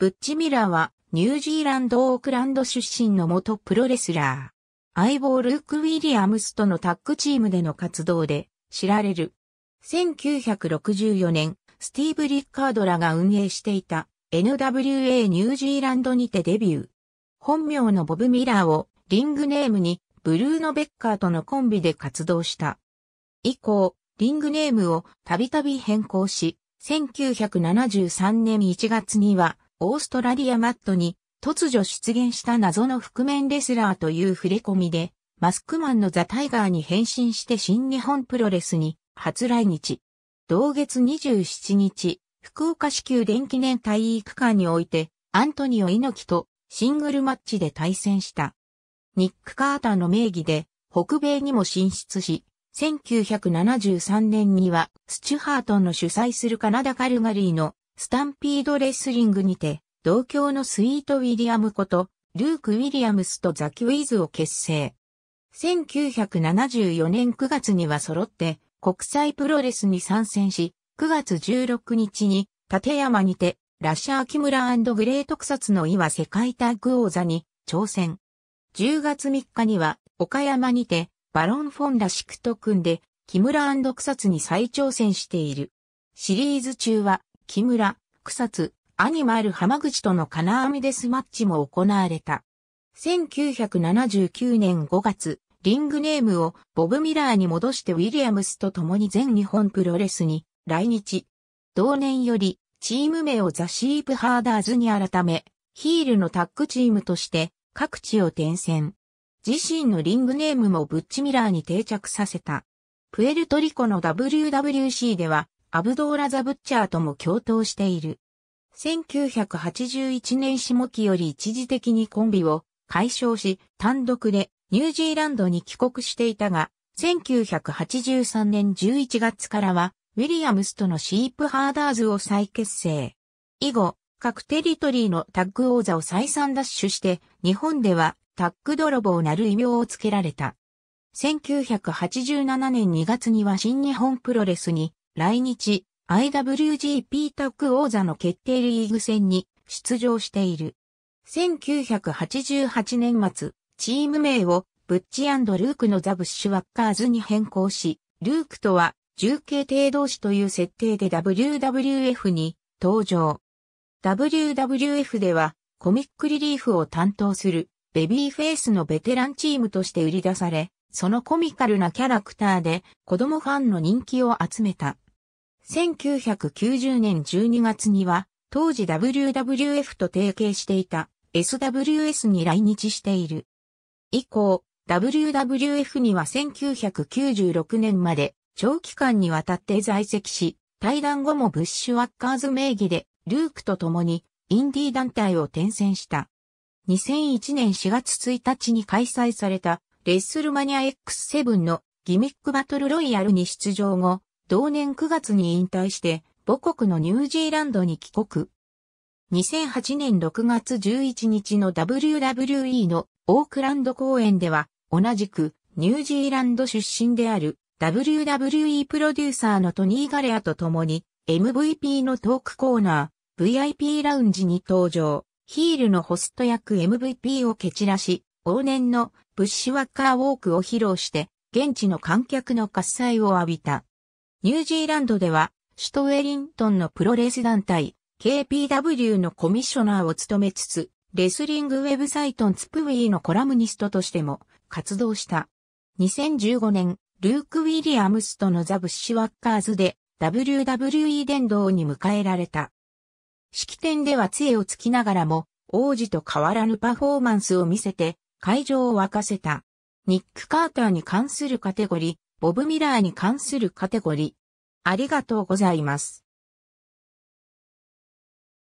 ブッチミラーはニュージーランド・オークランド出身の元プロレスラー。相棒ルーク・ウィリアムスとのタッグチームでの活動で知られる。1964年、スティーブ・リッカードらが運営していた NWA ニュージーランドにてデビュー。本名のボブ・ミラーをリングネームにブルーノ・ベッカーとのコンビで活動した。以降、リングネームをたびたび変更し、1973年1月にはオーストラリアマットに突如出現した謎の覆面レスラーという触れ込みで、マスクマンのザ・タイガーに変身して新日本プロレスに初来日。同月27日、福岡市球電気年体育館において、アントニオ猪木とシングルマッチで対戦した。ニック・カーターの名義で北米にも進出し、1973年にはスチュハートンの主催するカナダ・カルガリーのスタンピードレスリングにて、同郷のスイート・ウィリアムこと、ルーク・ウィリアムスとザキ・ウィズを結成。1974年9月には揃って国際プロレスに参戦し、9月16日に立山にてラッシャー・キムラグレート草津の岩世界タッグ王座に挑戦。10月3日には岡山にてバロン・フォンラシクと組んでキラク草津に再挑戦している。シリーズ中は木村、草津、アニマル浜口との金網デスマッチも行われた。1979年5月、リングネームをボブ・ミラーに戻してウィリアムスと共に全日本プロレスに来日。同年よりチーム名をザ・シープ・ハーダーズに改め、ヒールのタッグチームとして各地を転戦。自身のリングネームもブッチ・ミラーに定着させた。プエルトリコの WWC ではアブドーラ・ザ・ブッチャーとも共闘している。1981年下期より一時的にコンビを解消し、単独でニュージーランドに帰国していたが、1983年11月からは、ウィリアムスとのシープハーダーズを再結成。以後、各テリトリーのタッグ王座を再三奪取して、日本ではタッグ泥棒なる異名をつけられた。1987年2月には新日本プロレスに来日 IWGP タック王座の決定リーグ戦に出場している。1988年末、チーム名をブッチルークのザ・ブッシュワッカーズに変更し、ルークとは重慶帝同士という設定で WWF に登場。WWF ではコミックリリーフを担当するベビーフェイスのベテランチームとして売り出され、そのコミカルなキャラクターで子供ファンの人気を集めた。1990年12月には、当時 WWF と提携していた SWS に来日している。以降、WWF には1996年まで長期間にわたって在籍し、対談後もブッシュワッカーズ名義でルークと共にインディー団体を転戦した。2001年4月1日に開催されたレッスルマニア X7 のギミックバトルロイヤルに出場後、同年9月に引退して母国のニュージーランドに帰国。2008年6月11日の WWE のオークランド公演では同じくニュージーランド出身である WWE プロデューサーのトニー・ガレアと共に MVP のトークコーナー VIP ラウンジに登場。ヒールのホスト役 MVP を蹴散らし、往年のブッシュワッカーウォークを披露して現地の観客の喝采を浴びた。ニュージーランドでは、首都ウェリントンのプロレス団体、KPW のコミッショナーを務めつつ、レスリングウェブサイトンツプウィーのコラムニストとしても活動した。2015年、ルーク・ウィリアムスとのザ・ブッシュワッカーズで WWE 殿堂に迎えられた。式典では杖をつきながらも、王子と変わらぬパフォーマンスを見せて、会場を沸かせた。ニック・カーターに関するカテゴリー、ボブ・ミラーに関するカテゴリー。ありがとうございます。